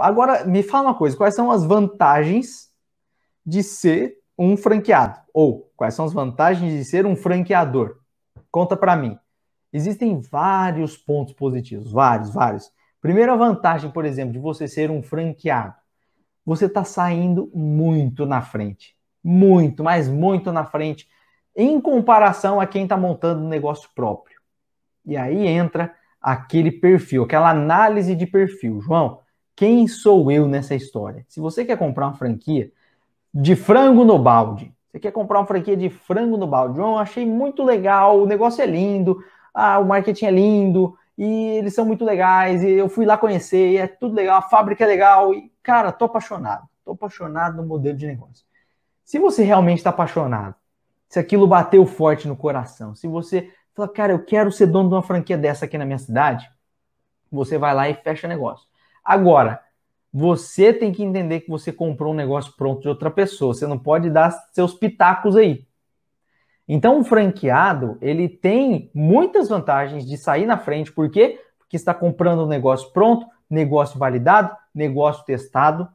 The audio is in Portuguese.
Agora, me fala uma coisa: quais são as vantagens de ser um franqueado? Ou quais são as vantagens de ser um franqueador? Conta para mim. Existem vários pontos positivos, vários, vários. Primeira vantagem, por exemplo, de você ser um franqueado: você está saindo muito na frente. Muito, mas muito na frente em comparação a quem está montando um negócio próprio. E aí entra aquele perfil, aquela análise de perfil. João, quem sou eu nessa história? Se você quer comprar uma franquia de frango no balde, você quer comprar uma franquia de frango no balde, João, achei muito legal, o negócio é lindo, ah, o marketing é lindo, e eles são muito legais, e eu fui lá conhecer, e é tudo legal, a fábrica é legal, e cara, tô apaixonado, tô apaixonado no modelo de negócio. Se você realmente está apaixonado, se aquilo bateu forte no coração, se você fala, cara, eu quero ser dono de uma franquia dessa aqui na minha cidade, você vai lá e fecha negócio. Agora, você tem que entender que você comprou um negócio pronto de outra pessoa. Você não pode dar seus pitacos aí. Então, um franqueado, ele tem muitas vantagens de sair na frente. Por quê? Porque está comprando um negócio pronto, negócio validado, negócio testado.